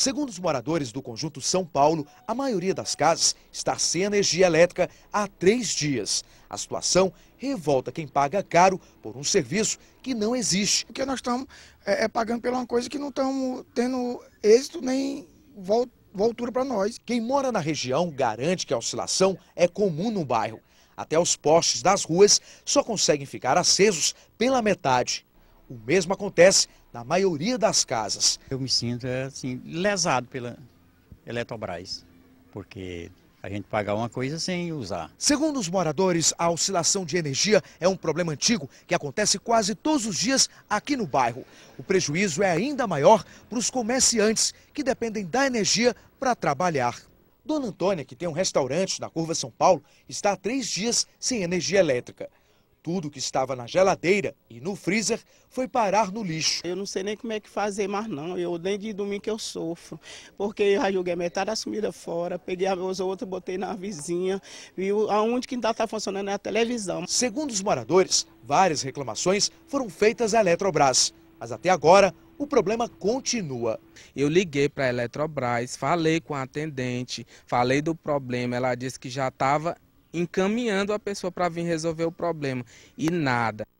Segundo os moradores do conjunto São Paulo, a maioria das casas está sem energia elétrica há três dias. A situação revolta quem paga caro por um serviço que não existe. O que nós estamos é, é, pagando pela uma coisa que não estamos tendo êxito nem voltura para nós. Quem mora na região garante que a oscilação é comum no bairro. Até os postes das ruas só conseguem ficar acesos pela metade. O mesmo acontece na maioria das casas. Eu me sinto é, assim, lesado pela Eletrobras, porque a gente paga uma coisa sem usar. Segundo os moradores, a oscilação de energia é um problema antigo que acontece quase todos os dias aqui no bairro. O prejuízo é ainda maior para os comerciantes que dependem da energia para trabalhar. Dona Antônia, que tem um restaurante na Curva São Paulo, está há três dias sem energia elétrica. Tudo que estava na geladeira e no freezer foi parar no lixo. Eu não sei nem como é que fazer mais não, eu nem de domingo que eu sofro, porque eu já joguei metade da comida fora, peguei as outras, botei na vizinha, e aonde que ainda está tá funcionando é a televisão. Segundo os moradores, várias reclamações foram feitas à Eletrobras, mas até agora o problema continua. Eu liguei para a Eletrobras, falei com a atendente, falei do problema, ela disse que já estava encaminhando a pessoa para vir resolver o problema e nada.